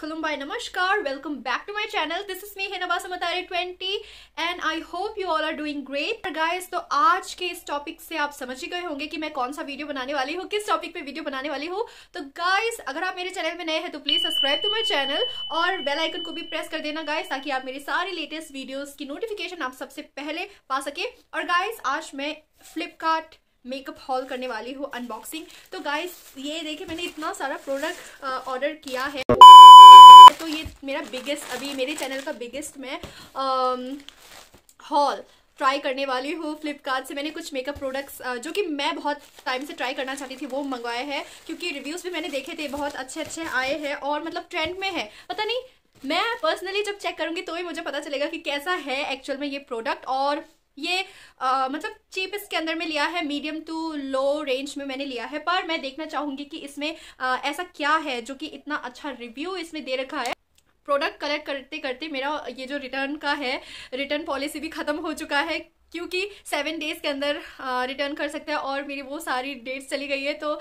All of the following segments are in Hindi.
Kolumbay Namaskar. Welcome back to my channel. This is me Hina Basamatari 20 and I hope you all are doing great. Guys, तो आज के इस टॉपिक से आप समझ ही गए होंगे कि मैं कौन सा वीडियो बनाने वाली हूँ किस टॉपिक पे वीडियो बनाने वाली हूँ तो गाइस अगर आप मेरे चैनल में नए हैं तो please subscribe to my channel और बेल आइकन को भी प्रेस कर देना गाइस ताकि आप मेरी सारी लेटेस्ट वीडियोज की नोटिफिकेशन आप सबसे पहले पा सके और गाइस आज मैं फ्लिपकार्ट मेकअप हॉल करने वाली हूँ अनबॉक्सिंग तो गाइस ये देखिए मैंने इतना सारा प्रोडक्ट ऑर्डर किया है तो ये मेरा बिगेस्ट अभी मेरे चैनल का बिगेस्ट मैं हॉल ट्राई करने वाली हूँ फ्लिपकार्ट से मैंने कुछ मेकअप प्रोडक्ट्स जो कि मैं बहुत टाइम से ट्राई करना चाहती थी वो मंगवाए हैं क्योंकि रिव्यूज़ भी मैंने देखे थे बहुत अच्छे अच्छे आए हैं और मतलब ट्रेंड में है पता नहीं मैं पर्सनली जब चेक करूँगी तो ही मुझे पता चलेगा कि कैसा है एक्चुअल में ये प्रोडक्ट और ये आ, मतलब चीप इसके अंदर में लिया है मीडियम टू लो रेंज में मैंने लिया है पर मैं देखना चाहूंगी कि इसमें आ, ऐसा क्या है जो कि इतना अच्छा रिव्यू इसमें दे रखा है प्रोडक्ट कलेक्ट करते करते मेरा ये जो रिटर्न का है रिटर्न पॉलिसी भी ख़त्म हो चुका है क्योंकि सेवन डेज़ के अंदर रिटर्न कर सकते हैं और मेरी वो सारी डेट्स चली गई है तो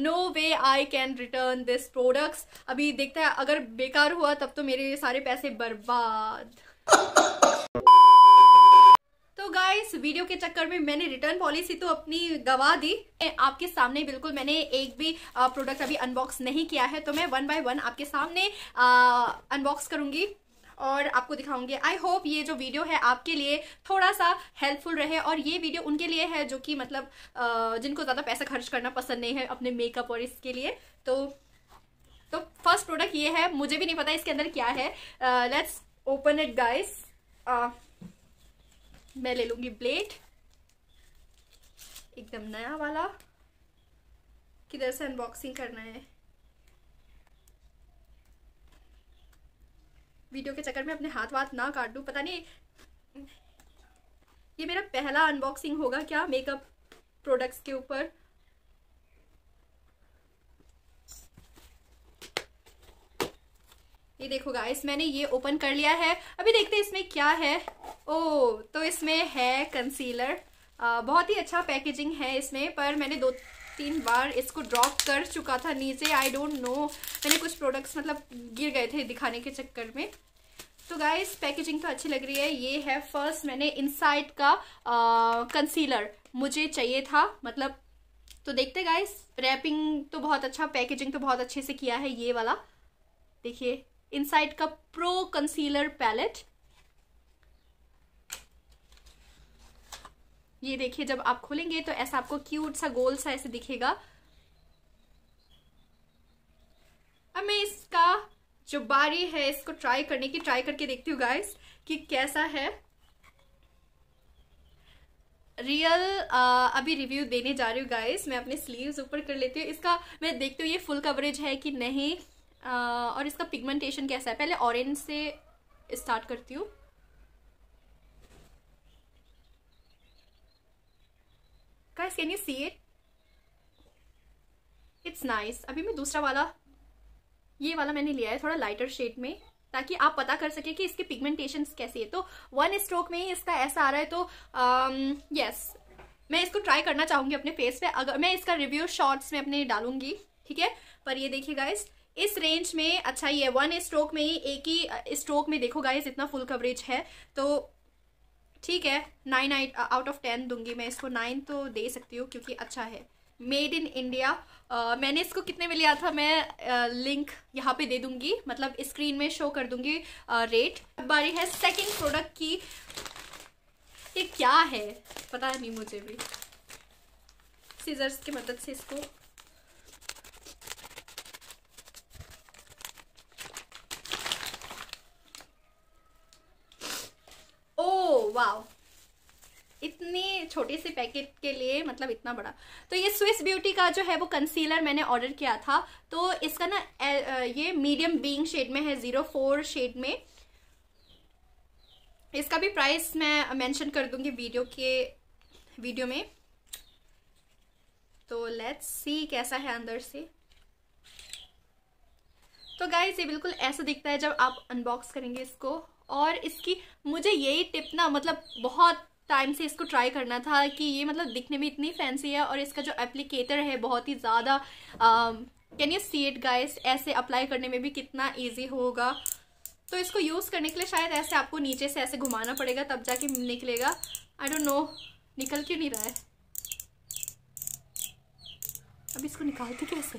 no way I can return this products अभी देखता है अगर बेकार हुआ तब तो मेरे सारे पैसे बर्बाद गाइस वीडियो तो के चक्कर में मैंने रिटर्न पॉलिसी तो अपनी गवा दी आपके सामने बिल्कुल मैंने एक भी प्रोडक्ट अभी अनबॉक्स नहीं किया है तो मैं वन बाय वन आपके सामने अनबॉक्स करूंगी और आपको दिखाऊंगी आई होप ये जो वीडियो है आपके लिए थोड़ा सा हेल्पफुल रहे और ये वीडियो उनके लिए है जो कि मतलब जिनको ज़्यादा पैसा खर्च करना पसंद नहीं है अपने मेकअप और इसके लिए तो तो फर्स्ट प्रोडक्ट ये है मुझे भी नहीं पता इसके अंदर क्या है लेट्स ओपन इट गाइस मैं ले लूंगी ब्लेड एकदम नया वाला किधर से अनबॉक्सिंग करना है वीडियो के चक्कर में अपने हाथ वाथ ना काट दू पता नहीं ये मेरा पहला अनबॉक्सिंग होगा क्या मेकअप प्रोडक्ट्स के ऊपर ये देखो गाइस मैंने ये ओपन कर लिया है अभी देखते हैं इसमें क्या है ओ तो इसमें है कंसीलर बहुत ही अच्छा पैकेजिंग है इसमें पर मैंने दो तीन बार इसको ड्रॉप कर चुका था नीचे आई डोंट नो मैंने कुछ प्रोडक्ट्स मतलब गिर गए थे दिखाने के चक्कर में तो गाइस पैकेजिंग तो अच्छी लग रही है ये है फर्स्ट मैंने इनसाइड का कंसीलर मुझे चाहिए था मतलब तो देखते गाइस रैपिंग तो बहुत अच्छा पैकेजिंग तो बहुत अच्छे से किया है ये वाला देखिए इनसाइड का प्रो कंसीलर पैलेट ये देखिए जब आप खोलेंगे तो ऐसा आपको क्यूट सा गोल सा ऐसे दिखेगा अब मैं इसका जो बारी है इसको ट्राई करने की ट्राई करके देखती हूँ गाइस कि कैसा है रियल अभी रिव्यू देने जा रही हूँ गाइस मैं अपने स्लीव्स ऊपर कर लेती हूँ इसका मैं देखती हूँ ये फुल कवरेज है कि नहीं और इसका पिगमेंटेशन कैसा है पहले ऑरेंज से स्टार्ट करती हूँ guys can you see it it's nice अभी मैं दूसरा वाला ये वाला मैंने लिया है थोड़ा लाइटर शेड में ताकि आप पता कर सके कि इसके पिगमेंटेशन कैसी है तो वन स्ट्रोक में ही इसका ऐसा आ रहा है तो यस um, yes, मैं इसको ट्राई करना चाहूंगी अपने फेस पे अगर मैं इसका रिव्यू शॉर्ट्स में अपने डालूंगी ठीक है पर ये देखिए गाइस इस रेंज में अच्छा ही है वन स्ट्रोक में ही एक ही स्ट्रोक में देखो गाइस इतना फुल कवरेज है तो ठीक है नाइन आउट ऑफ टेन दूंगी मैं इसको नाइन तो दे सकती हूँ क्योंकि अच्छा है मेड इन इंडिया मैंने इसको कितने में लिया था मैं uh, लिंक यहाँ पे दे दूंगी मतलब स्क्रीन में शो कर दूंगी रेट uh, बारी है सेकेंड प्रोडक्ट की ये क्या है पता नहीं मुझे भी सीजर्स की मदद से इसको छोटे से पैकेट के लिए मतलब इतना बड़ा तो ये स्विस ब्यूटी का जो है वो कंसीलर मैंने ऑर्डर किया था तो इसका ना ये मीडियम बींग शेड में है ज़ीरो फोर शेड में इसका भी प्राइस मैं मेंशन कर दूंगी वीडियो के वीडियो में तो लेट्स सी कैसा है अंदर से तो गाइज ये बिल्कुल ऐसा दिखता है जब आप अनबॉक्स करेंगे इसको और इसकी मुझे यही टिप ना मतलब बहुत टाइम से इसको ट्राई करना था कि ये मतलब दिखने में इतनी फैंसी है और इसका जो एप्लीकेटर है बहुत ही ज़्यादा can you see it guys ऐसे अप्लाई करने में भी कितना ईजी होगा तो इसको यूज़ करने के लिए शायद ऐसे आपको नीचे से ऐसे घुमाना पड़ेगा तब जाके निकलेगा आई डोंट नो निकल क्यों नहीं रहा है अब इसको निकालते कैसे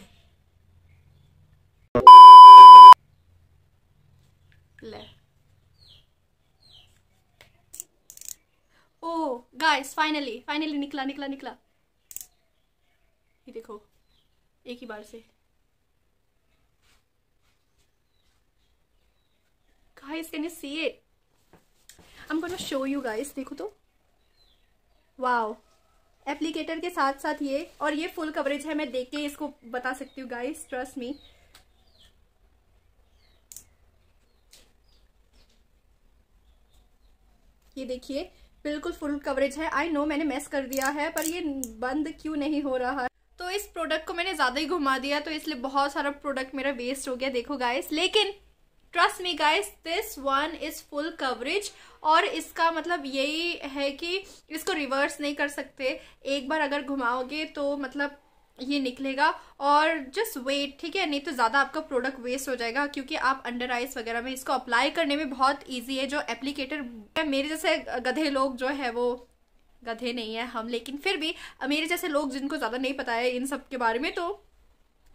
गाइस फाइनली फाइनली निकला निकला निकला ये देखो एक ही बार से guys can you see it i'm gonna show you guys देखो तो वाओ एप्लीकेटर के साथ साथ ये और ये फुल कवरेज है मैं देख के इसको बता सकती हूँ गाइस ट्रस्ट मी ये देखिए बिल्कुल फुल कवरेज है आई नो मैंने मेस कर दिया है पर ये बंद क्यों नहीं हो रहा है तो इस प्रोडक्ट को मैंने ज़्यादा ही घुमा दिया तो इसलिए बहुत सारा प्रोडक्ट मेरा वेस्ट हो गया देखो गाइस लेकिन trust me guys this one is full coverage और इसका मतलब यही है कि इसको रिवर्स नहीं कर सकते एक बार अगर घुमाओगे तो मतलब ये निकलेगा और जस्ट वेट ठीक है नहीं तो ज़्यादा आपका प्रोडक्ट वेस्ट हो जाएगा क्योंकि आप अंडर आइज वगैरह में इसको अप्लाई करने में बहुत इजी है जो एप्लीकेटर मेरे जैसे गधे लोग जो है वो गधे नहीं है हम लेकिन फिर भी मेरे जैसे लोग जिनको ज़्यादा नहीं पता है इन सब के बारे में तो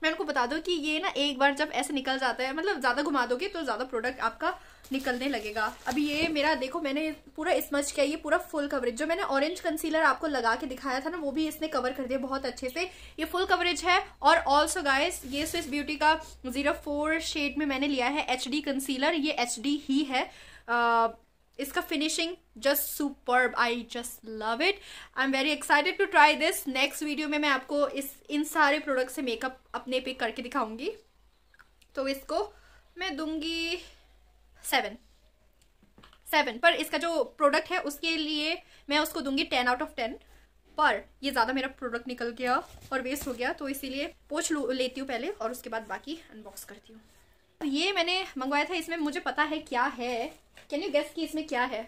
मैं उनको बता दूँ कि ये ना एक बार जब ऐसे निकल जाता है मतलब ज़्यादा घुमा दोगे तो ज़्यादा प्रोडक्ट आपका निकलने लगेगा अभी ये मेरा देखो मैंने पूरा स्मच किया ये पूरा फुल कवरेज जो मैंने ऑरेंज कंसीलर आपको लगा के दिखाया था ना वो भी इसने कवर कर दिया बहुत अच्छे से ये फुल कवरेज है और ऑल्सो गाइस ये स्विस ब्यूटी का जीरो फोर शेड में मैंने लिया है एच डी कंसीलर ये एच ही है आ, इसका finishing just super I just love it I am very excited to try this next video में मैं आपको इस इन सारे प्रोडक्ट से मेकअप अपने पे करके दिखाऊंगी तो इसको मैं दूंगी सेवन सेवन पर इसका जो प्रोडक्ट है उसके लिए मैं उसको दूंगी टेन आउट ऑफ टेन पर ये ज़्यादा मेरा प्रोडक्ट निकल गया और वेस्ट हो गया तो इसीलिए पूछ लेती हूँ पहले और उसके बाद बाकी अनबॉक्स करती हूँ तो ये मैंने मंगवाया था इसमें मुझे पता है क्या है कैन यू गेस कि इसमें क्या है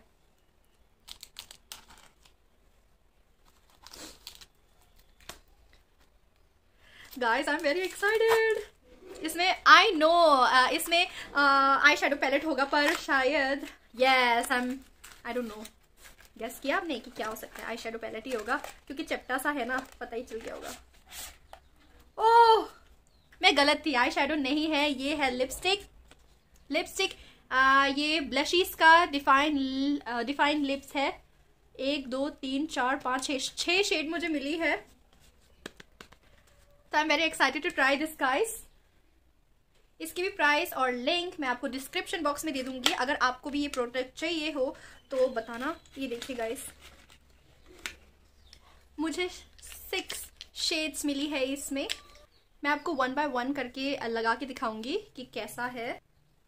guys I am very excited इसमें आई नो uh, इसमें आई शेडो पैलेट होगा पर शायद yes I am I don't know guess किया आपने कि क्या हो सकता है आई शेडो पैलेट ही होगा क्योंकि चपटा सा है ना पता ही चल गया होगा ओह oh! मैं गलत थी आई शेडो नहीं है ये है लिपस्टिक लिपस्टिक आ, ये ब्लशीज का डिफाइन डिफाइन लिप्स है एक दो तीन चार पाँच छः छः शेड मुझे मिली है तो I am very excited to try this guys इसकी भी प्राइस और लिंक मैं आपको डिस्क्रिप्शन बॉक्स में दे दूंगी अगर आपको भी ये प्रोडक्ट चाहिए हो तो बताना ये देखिए गाइस मुझे सिक्स शेड्स मिली है इसमें मैं आपको वन बाय वन करके लगा के दिखाऊंगी कि कैसा है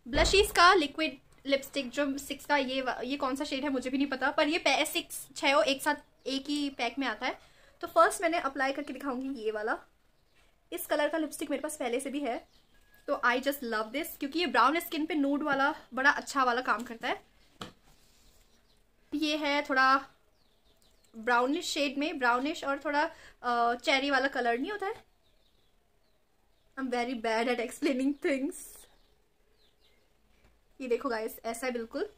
ब्लशीज का लिक्विड लिपस्टिक जो सिक्स का ये ये कौन सा शेड है मुझे भी नहीं पता पर ये सिक्स छः एक साथ एक ही पैक में आता है तो फर्स्ट मैंने अप्लाई करके दिखाऊंगी ये वाला इस कलर का लिपस्टिक मेरे पास पहले से भी है तो आई जस्ट लव दिस क्योंकि ये ब्राउन स्किन पे नूड वाला बड़ा अच्छा वाला काम करता है ये है थोड़ा ब्राउनिश शेड में ब्राउनिश और थोड़ा चेरी वाला कलर नहीं होता है I'm very bad at explaining things. ये देखो गाइस ऐसा है बिल्कुल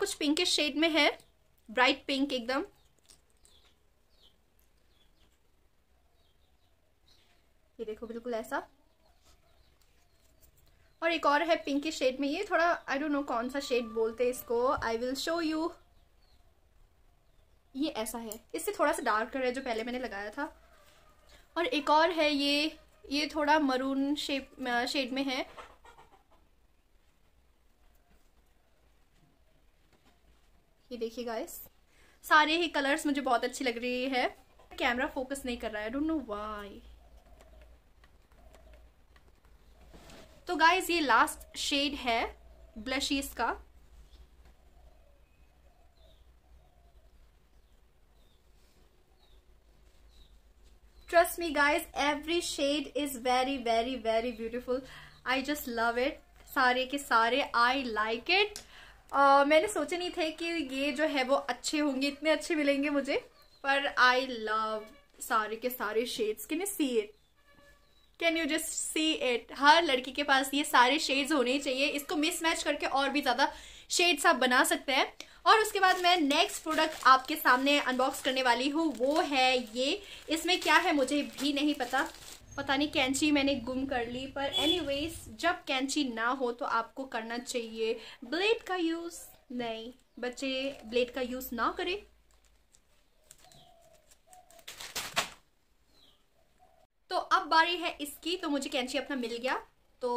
कुछ पिंक शेड में है ब्राइट पिंक एकदम ये देखो बिल्कुल ऐसा और एक और है पिंक के शेड में ये थोड़ा आई डोंट नो कौन सा शेड बोलते हैं इसको आई विल शो यू ये ऐसा है इससे थोड़ा सा डार्क कलर है जो पहले मैंने लगाया था और एक और है ये ये थोड़ा मरून शेप शेड में है ये देखिए गाइस सारे ही कलर्स मुझे बहुत अच्छी लग रही है कैमरा फोकस नहीं कर रहा है डोंट नो वाई तो गाइस ये लास्ट शेड है ब्लशीज का trust me guys every shade is very very very beautiful I just love it सारे के सारे आई लाइक इट मैंने सोचे नहीं थे कि ये जो है वो अच्छे होंगे इतने अच्छे मिलेंगे मुझे पर आई लव सारे के सारे shades can you see it can you just see it हर लड़की के पास ये सारे शेड्स होने ही चाहिए इसको मिसमैच करके और भी ज़्यादा शेड्स आप बना सकते हैं और उसके बाद मैं नेक्स्ट प्रोडक्ट आपके सामने अनबॉक्स करने वाली हूँ वो है ये इसमें क्या है मुझे भी नहीं पता पता नहीं कैंची मैंने गुम कर ली पर एनीवेज जब कैंची ना हो तो आपको करना चाहिए ब्लेड का यूज़ नहीं बच्चे ब्लेड का यूज़ ना करें तो अब बारी है इसकी तो मुझे कैंची अपना मिल गया तो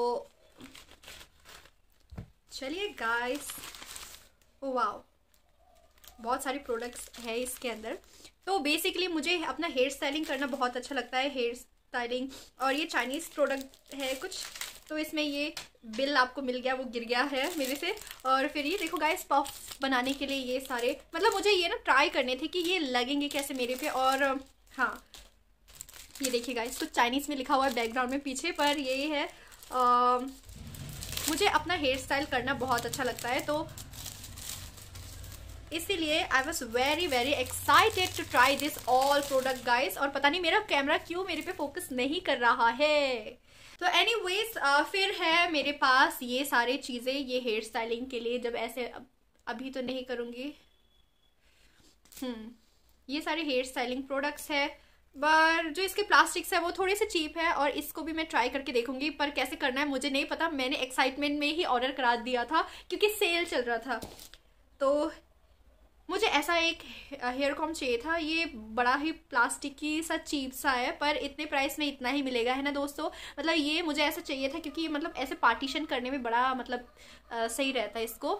चलिए गाइस वाओ बहुत सारी प्रोडक्ट्स है इसके अंदर तो बेसिकली मुझे अपना हेयर स्टाइलिंग करना बहुत अच्छा लगता है हेयर स्टाइलिंग और ये चाइनीज़ प्रोडक्ट है कुछ तो इसमें ये बिल आपको मिल गया वो गिर गया है मेरे से और फिर ये देखो गाइस पफ बनाने के लिए ये सारे मतलब मुझे ये ना ट्राई करने थे कि ये लगेंगे कैसे मेरे पे और हाँ ये देखिए गाइस कुछ चाइनीज़ में लिखा हुआ है बैकग्राउंड में पीछे पर ये है आ, मुझे अपना हेयर स्टाइल करना बहुत अच्छा लगता है तो इसीलिए I was very very excited to try this all product guys और पता नहीं मेरा कैमरा क्यों मेरे पे फोकस नहीं कर रहा है तो एनी वेज फिर है मेरे पास ये सारे चीज़ें ये हेयर स्टाइलिंग के लिए जब ऐसे अभी तो नहीं करूँगी हम्म, ये सारे हेयर स्टाइलिंग प्रोडक्ट्स है पर जो इसके प्लास्टिक्स है वो थोड़े से चीप है और इसको भी मैं ट्राई करके देखूंगी पर कैसे करना है मुझे नहीं पता मैंने एक्साइटमेंट में ही ऑर्डर करा दिया था क्योंकि सेल चल रहा था तो मुझे ऐसा एक हेयर कॉम चाहिए था ये बड़ा ही प्लास्टिक की सा चीप सा है पर इतने प्राइस में इतना ही मिलेगा है ना दोस्तों मतलब ये मुझे ऐसा चाहिए था क्योंकि मतलब ऐसे पार्टीशन करने में बड़ा मतलब आ, सही रहता है इसको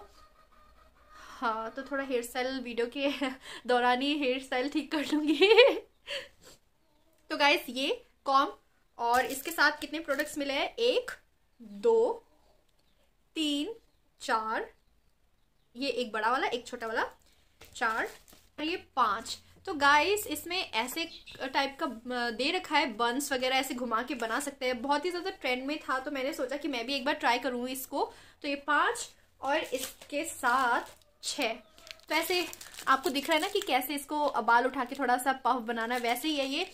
हाँ तो थोड़ा हेयर स्टाइल वीडियो के दौरान ही हेयर स्टाइल ठीक कर लूँगी तो गाइस ये कॉम और इसके साथ कितने प्रोडक्ट्स मिले हैं एक दो तीन चार ये एक बड़ा वाला एक छोटा वाला चार और ये पांच तो गाइस इसमें ऐसे टाइप का दे रखा है बंस वगैरह ऐसे घुमा के बना सकते हैं बहुत ही ज़्यादा ट्रेंड में था तो मैंने सोचा कि मैं भी एक बार ट्राई करूँ इसको तो ये पांच और इसके साथ छः तो ऐसे आपको दिख रहा है ना कि कैसे इसको बाल उठा के थोड़ा सा पफ बनाना वैसे ही है ये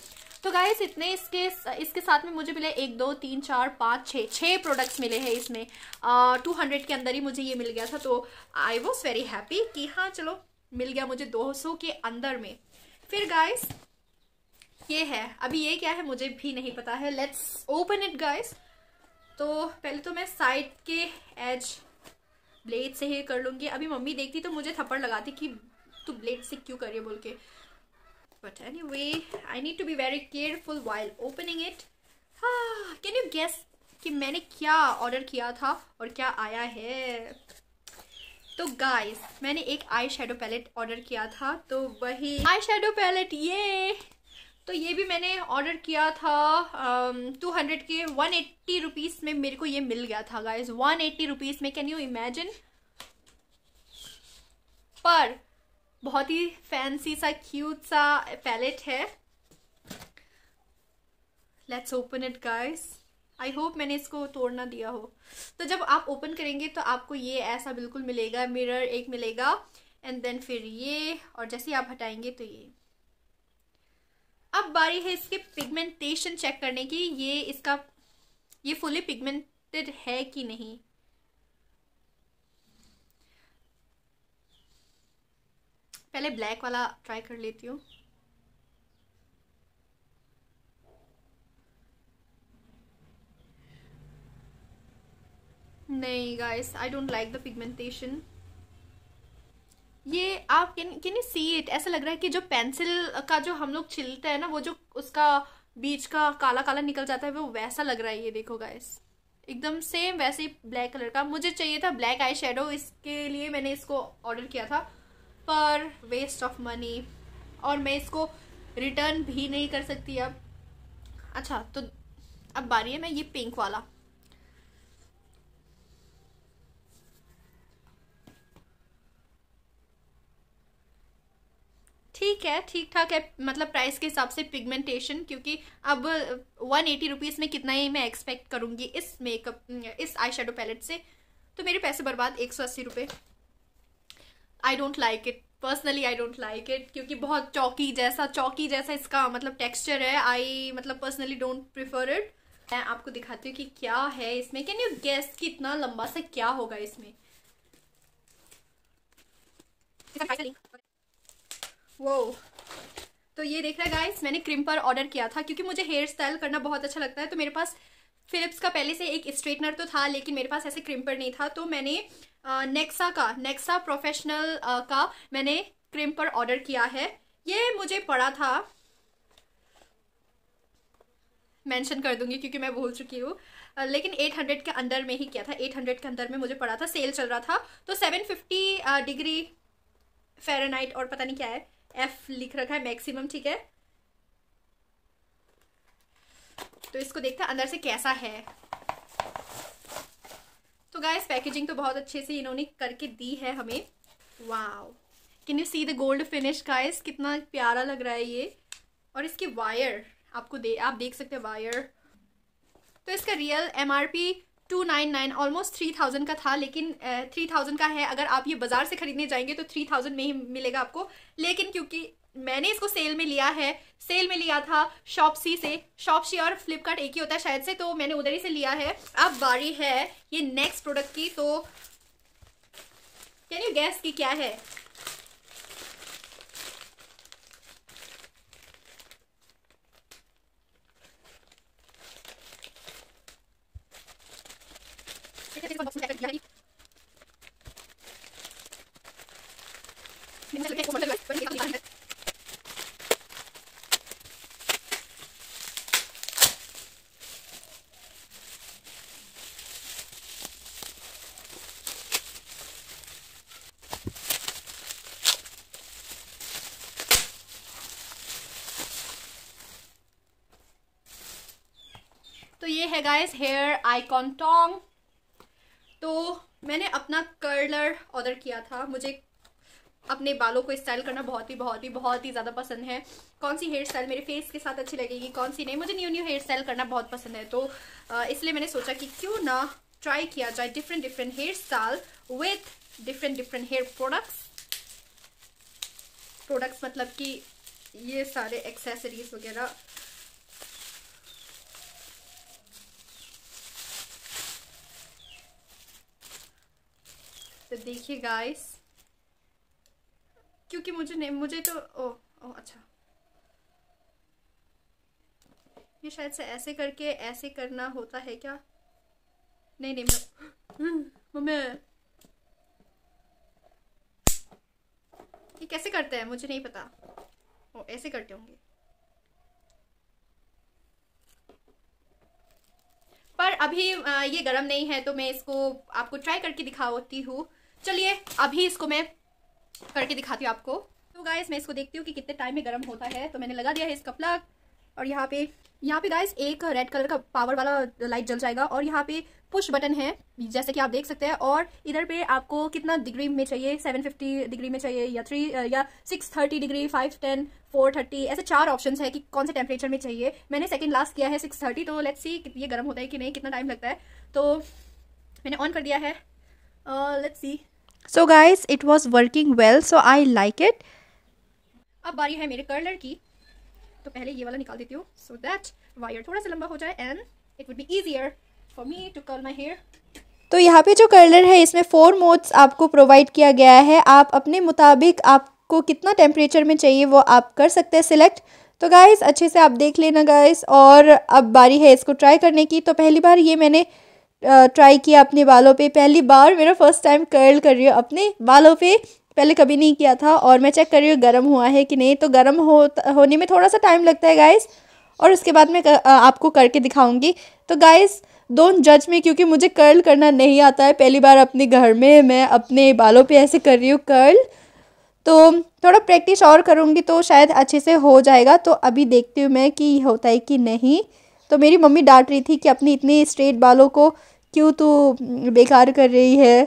तो गाइस इतने इसके इसके साथ में मुझे मिले एक दो तीन चार पाँच छः छः प्रोडक्ट्स मिले हैं इसमें टू हंड्रेड के अंदर ही मुझे ये मिल गया था तो आई वॉज वेरी हैप्पी कि हाँ चलो मिल गया मुझे 200 के अंदर में फिर गाइस ये है अभी ये क्या है मुझे भी नहीं पता है लेट्स ओपन इट गाइस तो पहले तो मैं साइड के एज ब्लेड से ही कर लूंगी अभी मम्मी देखती तो मुझे थप्पड़ लगाती कि तू ब्लेड से क्यों करिए बोल के but anyway I need to be very careful while opening it can you guess कि मैंने क्या ऑर्डर किया था और क्या आया है तो गाइस मैंने एक आई शेडो पैलेट ऑर्डर किया था तो वही आई शेडो पैलेट ये तो ये भी मैंने ऑर्डर किया था टू um, हंड्रेड के वन एट्टी रुपीज़ में मेरे को ये मिल गया था गाइज वन एट्टी रुपीज़ में कैन यू इमेजिन पर बहुत ही फैंसी सा क्यूट सा पैलेट है let's open it guys I hope मैंने इसको तोड़ना दिया हो तो जब आप ओपन करेंगे तो आपको ये ऐसा बिल्कुल मिलेगा मिरर एक मिलेगा एंड देन फिर ये और जैसे ही आप हटाएंगे तो ये अब बारी है इसके पिगमेंटेशन चेक करने की ये इसका ये फुली पिगमेंटेड है कि नहीं पहले ब्लैक वाला ट्राई कर लेती हूँ नहीं guys I don't like the pigmentation ये आप कैन यू सी इट ऐसा लग रहा है कि जो पेंसिल का जो हम लोग छिलते हैं ना वो जो उसका बीच का काला काला निकल जाता है वो वैसा लग रहा है ये देखो गाइस एकदम सेम वैसे ही ब्लैक कलर का मुझे चाहिए था ब्लैक आई शेडो इसके लिए मैंने इसको ऑर्डर किया था पर वेस्ट ऑफ मनी और मैं इसको रिटर्न भी नहीं कर सकती अब अच्छा तो अब बारी है मैं ये पिंक वाला ठीक है ठीक ठाक है मतलब प्राइस के हिसाब से पिगमेंटेशन क्योंकि अब वन एटी रुपीज़ में कितना ही मैं एक्सपेक्ट करूंगी इस मेकअप mm, इस आई शेडो पैलेट से तो मेरे पैसे बर्बाद एक सौ अस्सी रुपये I don't like it personally I don't like it क्योंकि बहुत चौकी जैसा चौकी जैसा इसका मतलब टेक्स्चर है आई मतलब पर्सनली डोंट प्रिफर इट मैं आपको दिखाती हूँ कि क्या है इसमें कैन यू गेस कि इतना लंबा सा क्या होगा इसमें वो तो ये देख रहा है गाइस मैंने क्रिम्पर ऑर्डर किया था क्योंकि मुझे हेयर स्टाइल करना बहुत अच्छा लगता है तो मेरे पास फिलिप्स का पहले से एक स्ट्रेटनर तो था लेकिन मेरे पास ऐसे क्रिम्पर नहीं था तो मैंने नेक्सा का नेक्सा प्रोफेशनल का मैंने क्रिम्पर ऑर्डर किया है ये मुझे पड़ा था मेंशन कर दूंगी क्योंकि मैं भूल चुकी हूँ लेकिन 800 के अंदर में ही किया था 800 के अंदर में मुझे पड़ा था सेल चल रहा था तो 750 डिग्री फेरनाइट और पता नहीं क्या है एफ लिख रखा है मैक्सिमम ठीक है तो इसको देखते हैं अंदर से कैसा है तो गाइस पैकेजिंग तो बहुत अच्छे से इन्होंने करके दी है हमें wow can you see the gold finish guys कितना प्यारा लग रहा है ये और इसके वायर आपको दे आप देख सकते हैं वायर तो इसका real MRP two nine nine almost three thousand का था लेकिन थ्री uh, थाउजेंड का है अगर आप ये बाजार से खरीदने जाएंगे तो थ्री थाउजेंड में ही मिलेगा आपको लेकिन क्योंकि मैंने इसको सेल में लिया है सेल में लिया था शॉपसी से शॉपसी और फ्लिपकार्ट एक ही होता है शायद से तो मैंने उधर ही से लिया है अब बारी है ये नेक्स्ट प्रोडक्ट की तो कैन यू गैस की क्या है तो ये है गाइस हेयर आईकॉन टोंग तो मैंने अपना कर्लर ऑर्डर किया था मुझे अपने बालों को स्टाइल करना बहुत ही बहुत ही बहुत ही ज़्यादा पसंद है कौन सी हेयर स्टाइल मेरे फेस के साथ अच्छी लगेगी कौन सी नहीं मुझे न्यू न्यू हेयर स्टाइल करना बहुत पसंद है तो इसलिए मैंने सोचा कि क्यों ना ट्राई किया जाए different different hair style with different different hair products products मतलब कि ये सारे एक्सेसरीज वगैरह तो देखिए गाइस क्योंकि मुझे नहीं मुझे तो ओ ओ अच्छा ये शायद से ऐसे करके ऐसे करना होता है क्या नहीं नहीं मैं मम्मी ये कैसे करते हैं मुझे नहीं पता ओ ऐसे करते होंगे पर अभी ये गरम नहीं है तो मैं इसको आपको ट्राई करके दिखाती हूँ चलिए अभी इसको मैं करके दिखाती हूँ आपको तो गाइस मैं इसको देखती हूँ कि कितने टाइम में गर्म होता है तो मैंने लगा दिया है इसका प्लग और यहाँ पे यहाँ पे गाइस एक रेड कलर का पावर वाला लाइट जल जाएगा और यहाँ पे पुश बटन है जैसे कि आप देख सकते हैं और इधर पे आपको कितना डिग्री में चाहिए 750 डिग्री में चाहिए या थ्री या 630 डिग्री 510 430 ऐसे चार ऑप्शन है कि कौन से टेम्परेचर में चाहिए मैंने सेकंड लास्ट किया है 630 तो लेट्स सी ये गर्म होता है कि नहीं कितना टाइम लगता है तो मैंने ऑन कर दिया है let's see so guys it was working well so I like it अब बारी है मेरे कर्लर की तो पहले ये वाला निकाल देती हूँ सो दैट वायर थोड़ा सा लंबा हो जाए and it would be easier for me to curl my hair तो यहाँ पे जो कर्लर है इसमें फोर मोड्स आपको प्रोवाइड किया गया है आप अपने मुताबिक आपको कितना टेम्परेचर में चाहिए वो आप कर सकते हैं सिलेक्ट तो गाइज़ अच्छे से आप देख लेना गाइज़ और अब बारी है इसको ट्राई करने की तो पहली बार ये मैंने ट्राई किया अपने बालों पे पहली बार मेरा फर्स्ट टाइम कर्ल कर रही हूँ अपने बालों पे पहले कभी नहीं किया था और मैं चेक कर रही हूँ गर्म हुआ है कि नहीं तो गर्म हो होने में थोड़ा सा टाइम लगता है गाइस और उसके बाद मैं आपको करके दिखाऊंगी तो गाइस डोंट जज में क्योंकि मुझे कर्ल करना नहीं आता है पहली बार अपने घर में मैं अपने बालों पर ऐसे कर रही हूँ कर्ल तो थोड़ा प्रैक्टिस और करूँगी तो शायद अच्छे से हो जाएगा तो अभी देखती हूँ मैं कि होता है कि नहीं तो मेरी मम्मी डांट रही थी कि अपने इतने स्ट्रेट बालों को क्यों तू बेकार कर रही है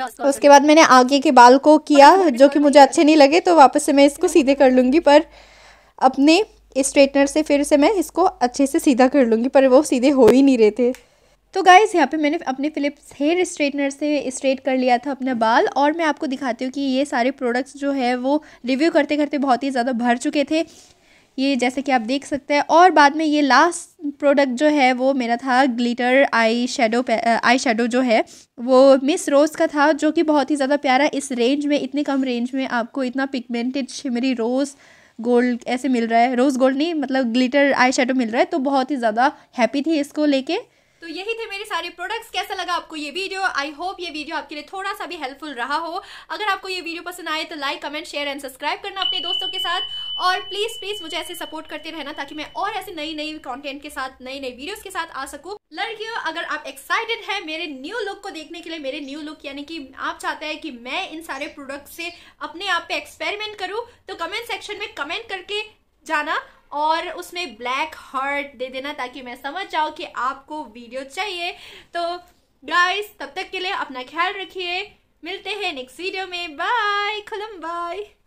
तो उसके बाद मैंने आगे के बाल को किया जो कि मुझे अच्छे नहीं लगे तो वापस से मैं इसको सीधे कर लूँगी पर अपने स्ट्रेटनर से फिर से मैं इसको अच्छे से सीधा कर लूँगी पर वो सीधे हो ही नहीं रहे थे तो गाइज़ यहाँ पे मैंने अपने फ़िलिप्स हेयर स्ट्रेटनर से स्ट्रेट कर लिया था अपना बाल और मैं आपको दिखाती हूँ कि ये सारे प्रोडक्ट्स जो है वो रिव्यू करते करते बहुत ही ज़्यादा भर चुके थे ये जैसे कि आप देख सकते हैं और बाद में ये लास्ट प्रोडक्ट जो है वो मेरा था glitter eyeshadow eyeshadow जो है वो मिस रोज़ का था जो कि बहुत ही ज़्यादा प्यारा इस रेंज में इतने कम रेंज में आपको इतना पिगमेंटेड शिमरी रोज़ गोल्ड ऐसे मिल रहा है रोज़ गोल्ड नहीं मतलब ग्लिटर आई शेडो मिल रहा है तो बहुत ही ज़्यादा हैप्पी थी इसको लेके तो यही थे मेरे सारे प्रोडक्ट्स कैसा लगा आपको ये वीडियो आई होप ये वीडियो आपके लिए थोड़ा सा भी हेल्पफुल रहा हो अगर आपको ये वीडियो पसंद आए तो like comment share and subscribe करना अपने दोस्तों के साथ और प्लीज़ प्लीज़ मुझे ऐसे सपोर्ट करते रहना ताकि मैं और ऐसे नई नई कॉन्टेंट के साथ नई नई वीडियोज़ के साथ आ सकूँ लड़कियों अगर आप एक्साइटेड है मेरे न्यू लुक को देखने के लिए मेरे न्यू लुक यानी कि आप चाहते हैं कि मैं इन सारे प्रोडक्ट से अपने आप पे एक्सपेरिमेंट करूँ तो कमेंट सेक्शन में कमेंट करके जाना और उसमें ब्लैक हार्ट दे देना ताकि मैं समझ जाऊँ कि आपको वीडियो चाहिए तो गाइस तब तक के लिए अपना ख्याल रखिए मिलते हैं नेक्स्ट वीडियो में बाय खुलम बाय